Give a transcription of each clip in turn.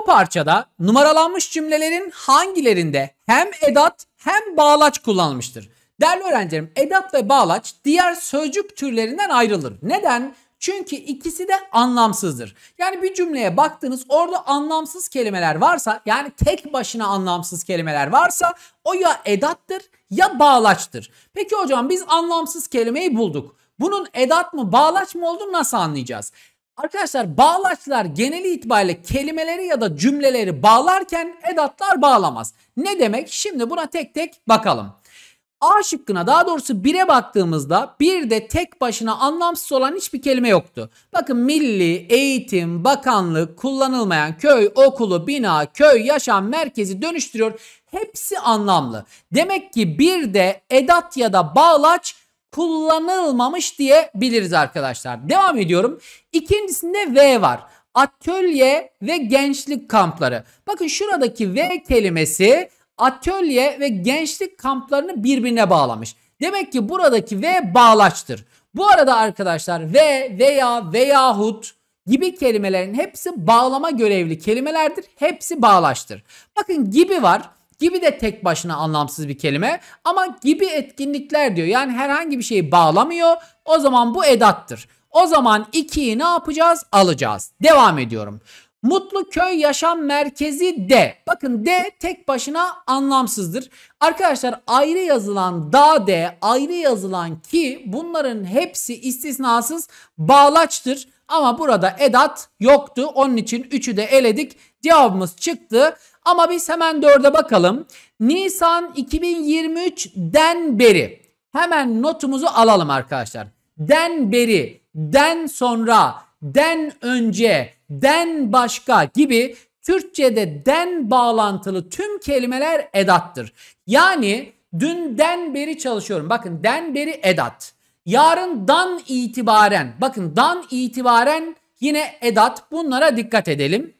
Bu parçada numaralanmış cümlelerin hangilerinde hem edat hem bağlaç kullanılmıştır? Değerli öğrencilerim edat ve bağlaç diğer sözcük türlerinden ayrılır. Neden? Çünkü ikisi de anlamsızdır. Yani bir cümleye baktınız orada anlamsız kelimeler varsa yani tek başına anlamsız kelimeler varsa o ya edattır ya bağlaçtır. Peki hocam biz anlamsız kelimeyi bulduk. Bunun edat mı bağlaç mı olduğunu nasıl anlayacağız? Arkadaşlar bağlaçlar genel itibariyle kelimeleri ya da cümleleri bağlarken edatlar bağlamaz. Ne demek? Şimdi buna tek tek bakalım. A şıkkına daha doğrusu 1'e baktığımızda bir de tek başına anlamsız olan hiçbir kelime yoktu. Bakın milli, eğitim, bakanlık, kullanılmayan köy, okulu, bina, köy, yaşam merkezi dönüştürüyor. Hepsi anlamlı. Demek ki bir de edat ya da bağlaç kullanılmamış diyebiliriz arkadaşlar. Devam ediyorum. İkincisinde V var. Atölye ve gençlik kampları. Bakın şuradaki V kelimesi atölye ve gençlik kamplarını birbirine bağlamış. Demek ki buradaki V bağlaçtır. Bu arada arkadaşlar V veya veyahut gibi kelimelerin hepsi bağlama görevli kelimelerdir. Hepsi bağlaçtır. Bakın gibi var. Gibi de tek başına anlamsız bir kelime ama gibi etkinlikler diyor. Yani herhangi bir şeyi bağlamıyor. O zaman bu edattır. O zaman 2'yi ne yapacağız? Alacağız. Devam ediyorum. Mutlu köy yaşam merkezi de Bakın de tek başına anlamsızdır. Arkadaşlar ayrı yazılan da de ayrı yazılan ki bunların hepsi istisnasız bağlaçtır. Ama burada edat yoktu. Onun için 3'ü de eledik. Cevabımız çıktı. Ama biz hemen dörde bakalım. Nisan 2023'den beri hemen notumuzu alalım arkadaşlar. Den beri, den sonra, den önce, den başka gibi Türkçe'de den bağlantılı tüm kelimeler edattır. Yani dünden beri çalışıyorum. Bakın den beri edat. Yarın dan itibaren, bakın dan itibaren yine edat. Bunlara dikkat edelim.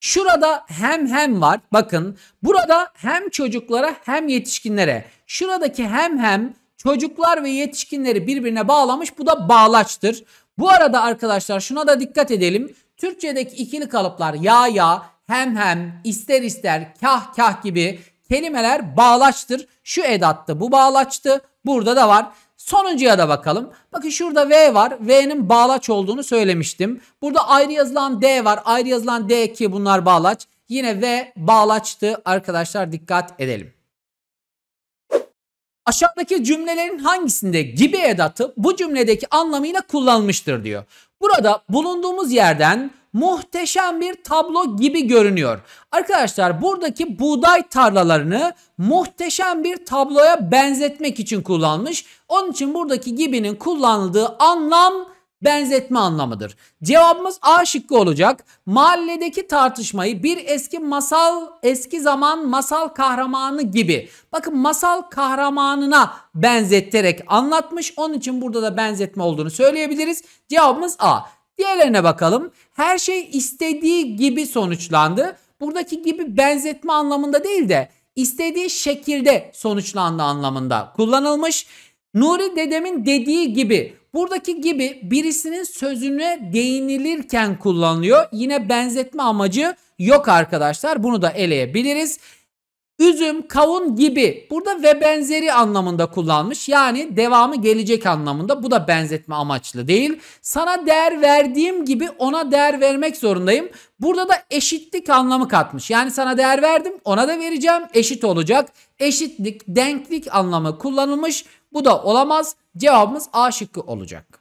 Şurada hem hem var. Bakın burada hem çocuklara hem yetişkinlere. Şuradaki hem hem çocuklar ve yetişkinleri birbirine bağlamış. Bu da bağlaçtır. Bu arada arkadaşlar şuna da dikkat edelim. Türkçedeki ikili kalıplar ya ya, hem hem, ister ister, kah kah gibi kelimeler bağlaçtır. Şu edattı, bu bağlaçtı. Burada da var. Sonuncuya da bakalım. Bakın şurada V var. V'nin bağlaç olduğunu söylemiştim. Burada ayrı yazılan D var. Ayrı yazılan D ki bunlar bağlaç. Yine V bağlaçtı. Arkadaşlar dikkat edelim. Aşağıdaki cümlelerin hangisinde gibi edatı bu cümledeki anlamıyla kullanılmıştır diyor. Burada bulunduğumuz yerden muhteşem bir tablo gibi görünüyor. Arkadaşlar buradaki buğday tarlalarını muhteşem bir tabloya benzetmek için kullanmış. Onun için buradaki gibinin kullanıldığı anlam benzetme anlamıdır. Cevabımız A şıkkı olacak. Mahalledeki tartışmayı bir eski masal, eski zaman masal kahramanı gibi. Bakın masal kahramanına benzeterek anlatmış. Onun için burada da benzetme olduğunu söyleyebiliriz. Cevabımız A. Diğerlerine bakalım. Her şey istediği gibi sonuçlandı. Buradaki gibi benzetme anlamında değil de istediği şekilde sonuçlandı anlamında kullanılmış. Nuri dedemin dediği gibi buradaki gibi birisinin sözüne değinilirken kullanılıyor. Yine benzetme amacı yok arkadaşlar. Bunu da eleyebiliriz. Üzüm, kavun gibi burada ve benzeri anlamında kullanmış. Yani devamı gelecek anlamında. Bu da benzetme amaçlı değil. Sana değer verdiğim gibi ona değer vermek zorundayım. Burada da eşitlik anlamı katmış. Yani sana değer verdim ona da vereceğim eşit olacak. Eşitlik, denklik anlamı kullanılmış. Bu da olamaz. Cevabımız A şıkkı olacak.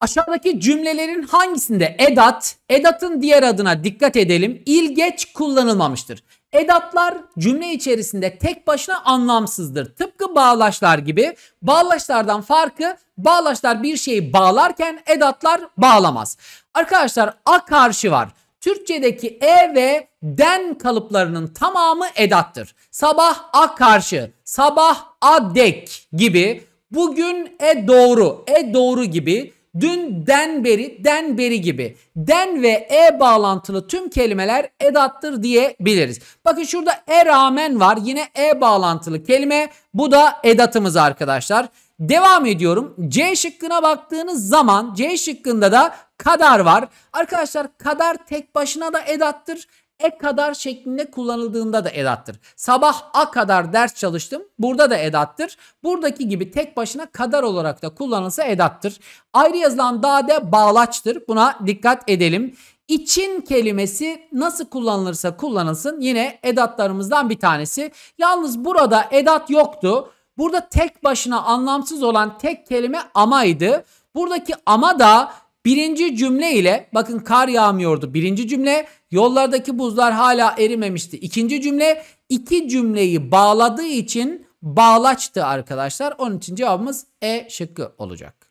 Aşağıdaki cümlelerin hangisinde edat, edatın diğer adına dikkat edelim, ilgeç kullanılmamıştır? Edatlar cümle içerisinde tek başına anlamsızdır. Tıpkı bağlaçlar gibi. Bağlaçlardan farkı bağlaçlar bir şeyi bağlarken edatlar bağlamaz. Arkadaşlar a karşı var. Türkçedeki e ve den kalıplarının tamamı edattır. Sabah a karşı, sabah a dek gibi, bugün e doğru, e doğru gibi Dünden beri, den beri gibi. Den ve e bağlantılı tüm kelimeler edattır diyebiliriz. Bakın şurada e rağmen var. Yine e bağlantılı kelime. Bu da edatımız arkadaşlar. Devam ediyorum. C şıkkına baktığınız zaman C şıkkında da kadar var. Arkadaşlar kadar tek başına da edattır e kadar şeklinde kullanıldığında da edattır. Sabah a kadar ders çalıştım. Burada da edattır. Buradaki gibi tek başına kadar olarak da kullanılsa edattır. Ayrı yazılan da de bağlaçtır. Buna dikkat edelim. İçin kelimesi nasıl kullanılırsa kullanılsın yine edatlarımızdan bir tanesi. Yalnız burada edat yoktu. Burada tek başına anlamsız olan tek kelime amaydı. Buradaki ama da Birinci cümle ile bakın kar yağmıyordu. Birinci cümle yollardaki buzlar hala erimemişti. İkinci cümle iki cümleyi bağladığı için bağlaçtı arkadaşlar. Onun için cevabımız E şıkkı olacak.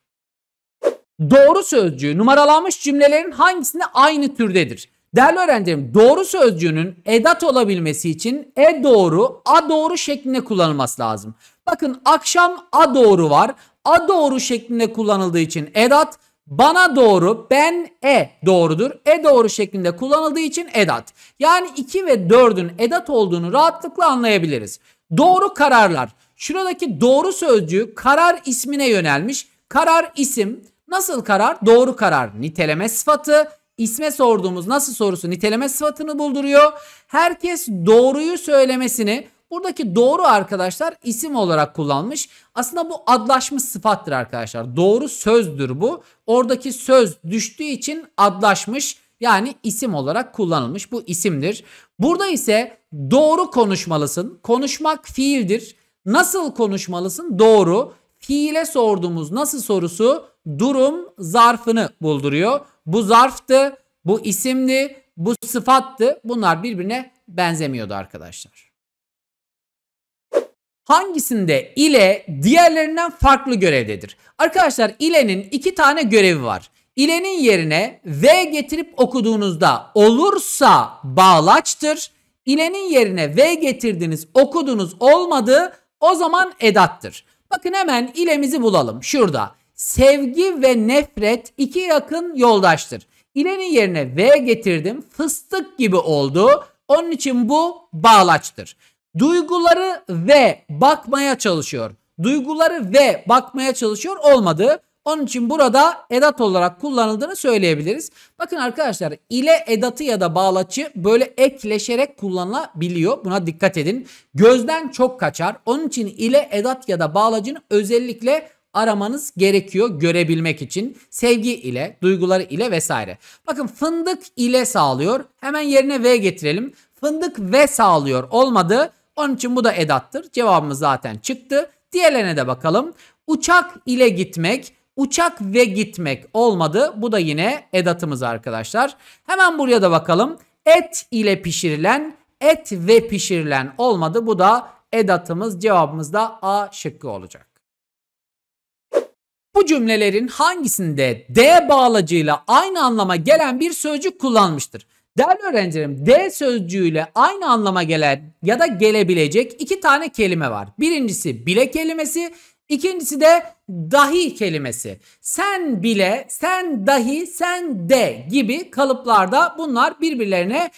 Doğru sözcüğü numaralanmış cümlelerin hangisinde aynı türdedir? Değerli öğrencilerim doğru sözcüğünün edat olabilmesi için e doğru, a doğru şeklinde kullanılması lazım. Bakın akşam a doğru var. A doğru şeklinde kullanıldığı için edat, bana doğru ben e doğrudur. E doğru şeklinde kullanıldığı için edat. Yani 2 ve 4'ün edat olduğunu rahatlıkla anlayabiliriz. Doğru kararlar. Şuradaki doğru sözcüğü karar ismine yönelmiş. Karar isim. Nasıl karar? Doğru karar. Niteleme sıfatı. İsme sorduğumuz nasıl sorusu niteleme sıfatını bulduruyor. Herkes doğruyu söylemesini Buradaki doğru arkadaşlar isim olarak kullanmış. Aslında bu adlaşmış sıfattır arkadaşlar. Doğru sözdür bu. Oradaki söz düştüğü için adlaşmış yani isim olarak kullanılmış. Bu isimdir. Burada ise doğru konuşmalısın. Konuşmak fiildir. Nasıl konuşmalısın? Doğru. Fiile sorduğumuz nasıl sorusu durum zarfını bulduruyor. Bu zarftı, bu isimdi, bu sıfattı. Bunlar birbirine benzemiyordu arkadaşlar hangisinde ile diğerlerinden farklı görevdedir? Arkadaşlar ilenin iki tane görevi var. İlenin yerine V getirip okuduğunuzda olursa bağlaçtır. İlenin yerine V getirdiniz okudunuz olmadı o zaman edattır. Bakın hemen ilemizi bulalım şurada. Sevgi ve nefret iki yakın yoldaştır. İlenin yerine V getirdim fıstık gibi oldu. Onun için bu bağlaçtır. Duyguları ve bakmaya çalışıyor. Duyguları ve bakmaya çalışıyor olmadı. Onun için burada edat olarak kullanıldığını söyleyebiliriz. Bakın arkadaşlar ile edatı ya da bağlaçı böyle ekleşerek kullanılabiliyor. Buna dikkat edin. Gözden çok kaçar. Onun için ile edat ya da bağlacını özellikle aramanız gerekiyor görebilmek için. Sevgi ile, duyguları ile vesaire. Bakın fındık ile sağlıyor. Hemen yerine V getirelim. Fındık ve sağlıyor. Olmadı. Onun için bu da edattır. Cevabımız zaten çıktı. Diğerlerine de bakalım. Uçak ile gitmek, uçak ve gitmek olmadı. Bu da yine edatımız arkadaşlar. Hemen buraya da bakalım. Et ile pişirilen, et ve pişirilen olmadı. Bu da edatımız. Cevabımız da A şıkkı olacak. Bu cümlelerin hangisinde D bağlacıyla aynı anlama gelen bir sözcük kullanmıştır? Değerli öğrencilerim, D sözcüğüyle aynı anlama gelen ya da gelebilecek iki tane kelime var. Birincisi bile kelimesi, ikincisi de dahi kelimesi. Sen bile, sen dahi, sen de gibi kalıplarda bunlar birbirlerine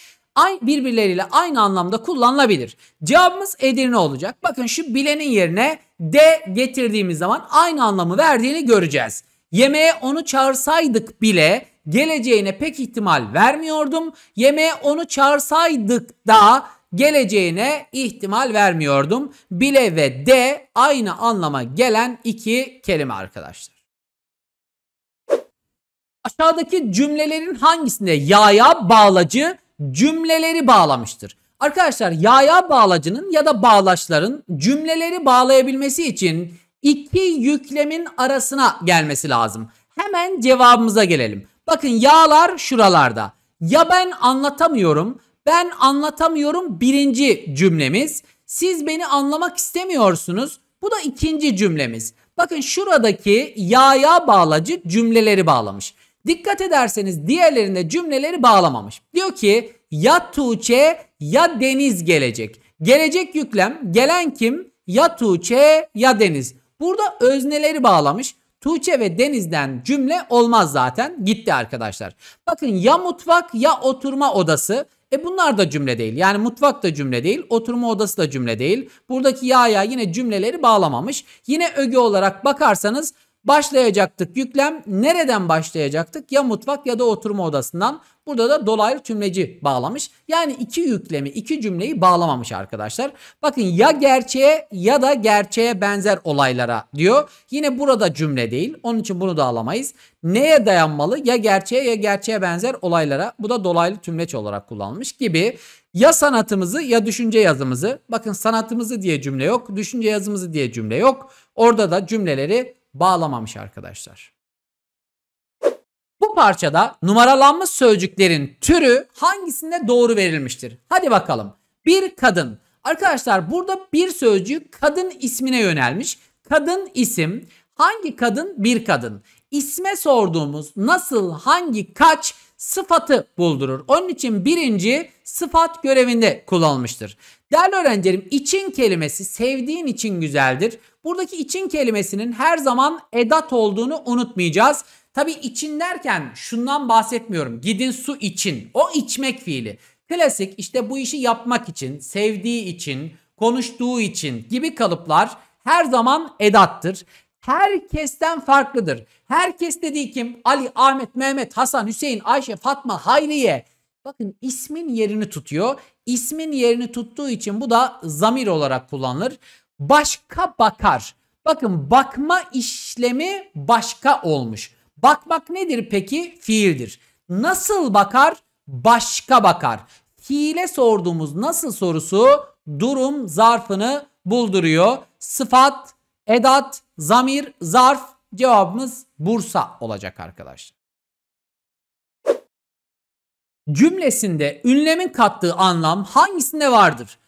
birbirleriyle aynı anlamda kullanılabilir. Cevabımız Edirne olacak. Bakın şu bilenin yerine de getirdiğimiz zaman aynı anlamı verdiğini göreceğiz. Yemeğe onu çağırsaydık bile geleceğine pek ihtimal vermiyordum. Yemeğe onu çağırsaydık da geleceğine ihtimal vermiyordum. Bile ve de aynı anlama gelen iki kelime arkadaşlar. Aşağıdaki cümlelerin hangisinde yaya bağlacı cümleleri bağlamıştır? Arkadaşlar yaya bağlacının ya da bağlaçların cümleleri bağlayabilmesi için iki yüklemin arasına gelmesi lazım. Hemen cevabımıza gelelim. Bakın yağlar şuralarda. Ya ben anlatamıyorum. Ben anlatamıyorum birinci cümlemiz. Siz beni anlamak istemiyorsunuz. Bu da ikinci cümlemiz. Bakın şuradaki ya'ya bağlacı cümleleri bağlamış. Dikkat ederseniz diğerlerinde cümleleri bağlamamış. Diyor ki ya Tuğçe ya Deniz gelecek. Gelecek yüklem gelen kim? Ya Tuğçe ya Deniz. Burada özneleri bağlamış. Tuğçe ve Deniz'den cümle olmaz zaten. Gitti arkadaşlar. Bakın ya mutfak ya oturma odası. E bunlar da cümle değil. Yani mutfak da cümle değil, oturma odası da cümle değil. Buradaki ya ya yine cümleleri bağlamamış. Yine öge olarak bakarsanız başlayacaktık yüklem. Nereden başlayacaktık? Ya mutfak ya da oturma odasından. Burada da dolaylı tümleci bağlamış. Yani iki yüklemi, iki cümleyi bağlamamış arkadaşlar. Bakın ya gerçeğe ya da gerçeğe benzer olaylara diyor. Yine burada cümle değil. Onun için bunu da alamayız. Neye dayanmalı? Ya gerçeğe ya gerçeğe benzer olaylara. Bu da dolaylı tümleç olarak kullanılmış gibi. Ya sanatımızı ya düşünce yazımızı. Bakın sanatımızı diye cümle yok. Düşünce yazımızı diye cümle yok. Orada da cümleleri bağlamamış arkadaşlar. Bu parçada numaralanmış sözcüklerin türü hangisinde doğru verilmiştir? Hadi bakalım. Bir kadın. Arkadaşlar burada bir sözcük kadın ismine yönelmiş. Kadın isim. Hangi kadın? Bir kadın isme sorduğumuz nasıl, hangi, kaç sıfatı buldurur. Onun için birinci sıfat görevinde kullanılmıştır. Değerli öğrencilerim için kelimesi sevdiğin için güzeldir. Buradaki için kelimesinin her zaman edat olduğunu unutmayacağız. Tabi için derken şundan bahsetmiyorum. Gidin su için. O içmek fiili. Klasik işte bu işi yapmak için, sevdiği için, konuştuğu için gibi kalıplar her zaman edattır herkesten farklıdır. Herkes dediği kim? Ali, Ahmet, Mehmet, Hasan, Hüseyin, Ayşe, Fatma, Hayriye. Bakın ismin yerini tutuyor. İsmin yerini tuttuğu için bu da zamir olarak kullanılır. Başka bakar. Bakın bakma işlemi başka olmuş. Bakmak nedir peki? Fiildir. Nasıl bakar? Başka bakar. Fiile sorduğumuz nasıl sorusu durum zarfını bulduruyor. Sıfat Edat, zamir, zarf cevabımız Bursa olacak arkadaşlar. Cümlesinde ünlemin kattığı anlam hangisinde vardır?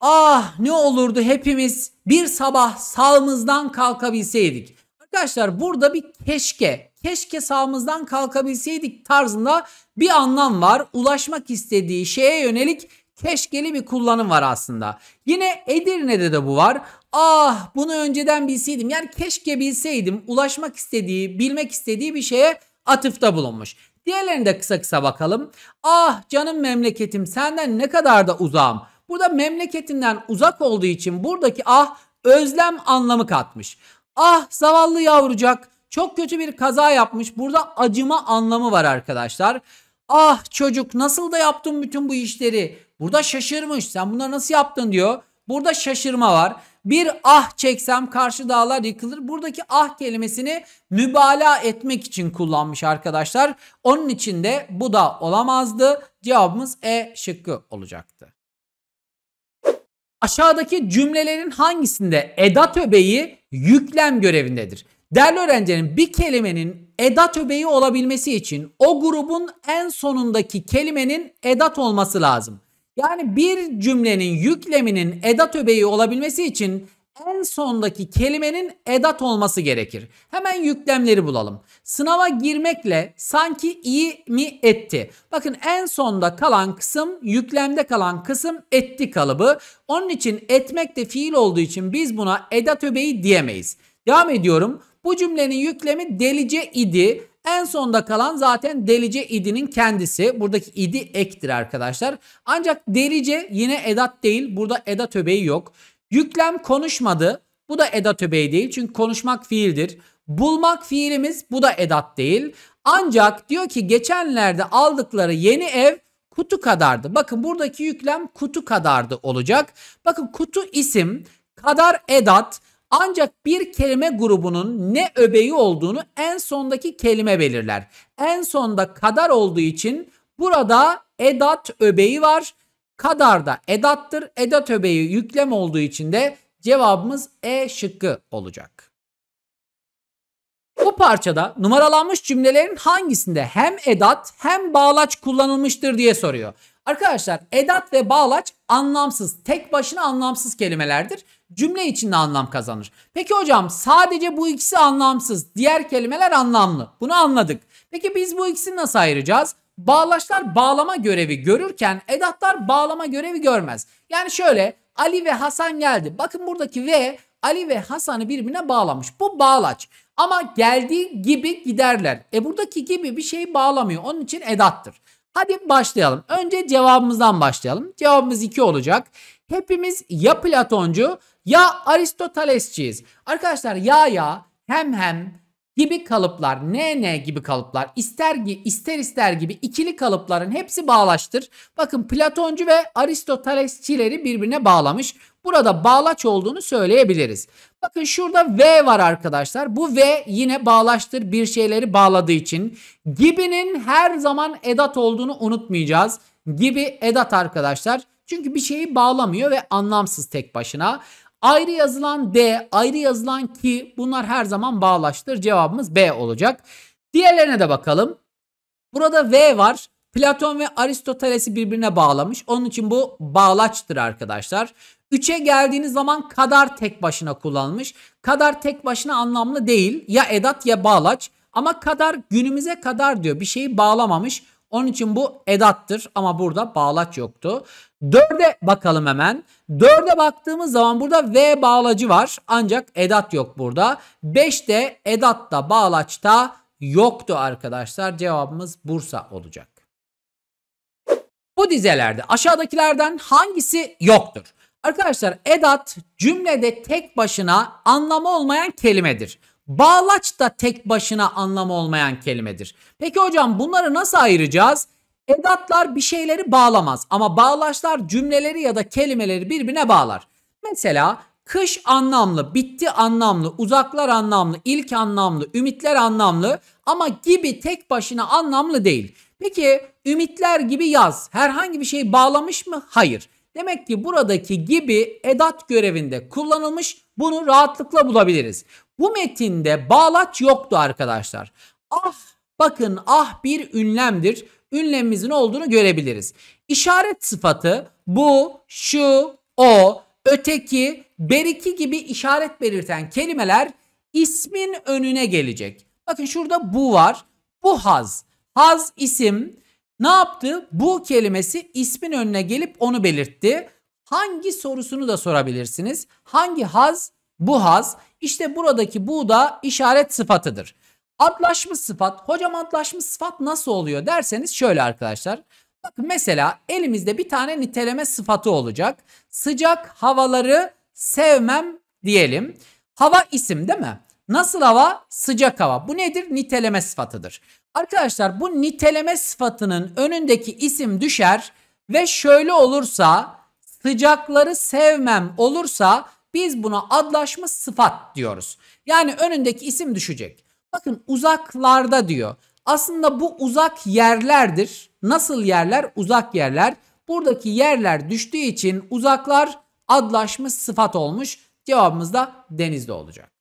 Ah ne olurdu hepimiz bir sabah sağımızdan kalkabilseydik. Arkadaşlar burada bir keşke, keşke sağımızdan kalkabilseydik tarzında bir anlam var. Ulaşmak istediği şeye yönelik keşkeli bir kullanım var aslında. Yine Edirne'de de bu var. Ah bunu önceden bilseydim yani keşke bilseydim ulaşmak istediği bilmek istediği bir şeye atıfta bulunmuş. Diğerlerini de kısa kısa bakalım. Ah canım memleketim senden ne kadar da uzağım. Burada memleketinden uzak olduğu için buradaki ah özlem anlamı katmış. Ah zavallı yavrucak çok kötü bir kaza yapmış. Burada acıma anlamı var arkadaşlar. Ah çocuk nasıl da yaptın bütün bu işleri. Burada şaşırmış. Sen bunları nasıl yaptın diyor. Burada şaşırma var. Bir ah çeksem karşı dağlar yıkılır. Buradaki ah kelimesini mübalağa etmek için kullanmış arkadaşlar. Onun için de bu da olamazdı. Cevabımız E şıkkı olacaktı. Aşağıdaki cümlelerin hangisinde edat öbeği yüklem görevindedir? Değerli öğrencilerim bir kelimenin edat öbeği olabilmesi için o grubun en sonundaki kelimenin edat olması lazım. Yani bir cümlenin yükleminin edat öbeği olabilmesi için en sondaki kelimenin edat olması gerekir. Hemen yüklemleri bulalım. Sınava girmekle sanki iyi mi etti? Bakın en sonda kalan kısım, yüklemde kalan kısım etti kalıbı. Onun için etmek de fiil olduğu için biz buna edat öbeği diyemeyiz. Devam ediyorum. Bu cümlenin yüklemi delice idi. En sonda kalan zaten delice idinin kendisi. Buradaki idi ektir arkadaşlar. Ancak delice yine edat değil. Burada edat öbeği yok. Yüklem konuşmadı. Bu da edat öbeği değil. Çünkü konuşmak fiildir. Bulmak fiilimiz bu da edat değil. Ancak diyor ki geçenlerde aldıkları yeni ev kutu kadardı. Bakın buradaki yüklem kutu kadardı olacak. Bakın kutu isim kadar edat ancak bir kelime grubunun ne öbeği olduğunu en sondaki kelime belirler. En sonda kadar olduğu için burada edat öbeği var. Kadar da edattır. Edat öbeği yüklem olduğu için de cevabımız E şıkkı olacak. Bu parçada numaralanmış cümlelerin hangisinde hem edat hem bağlaç kullanılmıştır diye soruyor. Arkadaşlar edat ve bağlaç anlamsız, tek başına anlamsız kelimelerdir. Cümle içinde anlam kazanır. Peki hocam sadece bu ikisi anlamsız, diğer kelimeler anlamlı. Bunu anladık. Peki biz bu ikisini nasıl ayıracağız? Bağlaçlar bağlama görevi görürken edatlar bağlama görevi görmez. Yani şöyle Ali ve Hasan geldi. Bakın buradaki ve Ali ve Hasan'ı birbirine bağlamış. Bu bağlaç. Ama geldiği gibi giderler. E buradaki gibi bir şeyi bağlamıyor. Onun için edattır. Hadi başlayalım. Önce cevabımızdan başlayalım. Cevabımız 2 olacak. Hepimiz ya Platoncu ya Aristotelesçiyiz. Arkadaşlar ya ya hem hem gibi kalıplar, ne ne gibi kalıplar, ister ki, ister ister gibi ikili kalıpların hepsi bağlaştır. Bakın Platoncu ve Aristotelesçileri birbirine bağlamış. Burada bağlaç olduğunu söyleyebiliriz. Bakın şurada V var arkadaşlar. Bu V yine bağlaştır, bir şeyleri bağladığı için. Gibinin her zaman edat olduğunu unutmayacağız. Gibi edat arkadaşlar. Çünkü bir şeyi bağlamıyor ve anlamsız tek başına. Ayrı yazılan D, ayrı yazılan ki bunlar her zaman bağlaştır. Cevabımız B olacak. Diğerlerine de bakalım. Burada V var. Platon ve Aristoteles'i birbirine bağlamış. Onun için bu bağlaçtır arkadaşlar. 3'e geldiğiniz zaman kadar tek başına kullanılmış. Kadar tek başına anlamlı değil. Ya edat ya bağlaç. Ama kadar günümüze kadar diyor. Bir şeyi bağlamamış. Onun için bu edattır ama burada bağlaç yoktu. 4'e bakalım hemen. 4'e baktığımız zaman burada V bağlacı var ancak edat yok burada. 5'te bağlaç da yoktu arkadaşlar. Cevabımız Bursa olacak. Bu dizelerde aşağıdakilerden hangisi yoktur? Arkadaşlar edat cümlede tek başına anlamı olmayan kelimedir. Bağlaç da tek başına anlamı olmayan kelimedir. Peki hocam bunları nasıl ayıracağız? Edatlar bir şeyleri bağlamaz ama bağlaçlar cümleleri ya da kelimeleri birbirine bağlar. Mesela kış anlamlı, bitti anlamlı, uzaklar anlamlı, ilk anlamlı, ümitler anlamlı ama gibi tek başına anlamlı değil. Peki ümitler gibi yaz herhangi bir şey bağlamış mı? Hayır. Demek ki buradaki gibi edat görevinde kullanılmış bunu rahatlıkla bulabiliriz. Bu metinde bağlaç yoktu arkadaşlar. Ah bakın ah bir ünlemdir. Ünlemimizin olduğunu görebiliriz. İşaret sıfatı bu, şu, o, öteki, beriki gibi işaret belirten kelimeler ismin önüne gelecek. Bakın şurada bu var. Bu haz. Haz isim. Ne yaptı? Bu kelimesi ismin önüne gelip onu belirtti. Hangi sorusunu da sorabilirsiniz. Hangi haz? Bu haz. İşte buradaki bu da işaret sıfatıdır. Antlaşmış sıfat. Hocam antlaşmış sıfat nasıl oluyor derseniz şöyle arkadaşlar. bakın mesela elimizde bir tane niteleme sıfatı olacak. Sıcak havaları sevmem diyelim. Hava isim değil mi? Nasıl hava? Sıcak hava. Bu nedir? Niteleme sıfatıdır. Arkadaşlar bu niteleme sıfatının önündeki isim düşer ve şöyle olursa sıcakları sevmem olursa biz buna adlaşma sıfat diyoruz. Yani önündeki isim düşecek. Bakın uzaklarda diyor. Aslında bu uzak yerlerdir. Nasıl yerler? Uzak yerler. Buradaki yerler düştüğü için uzaklar adlaşma sıfat olmuş. Cevabımız da denizde olacak.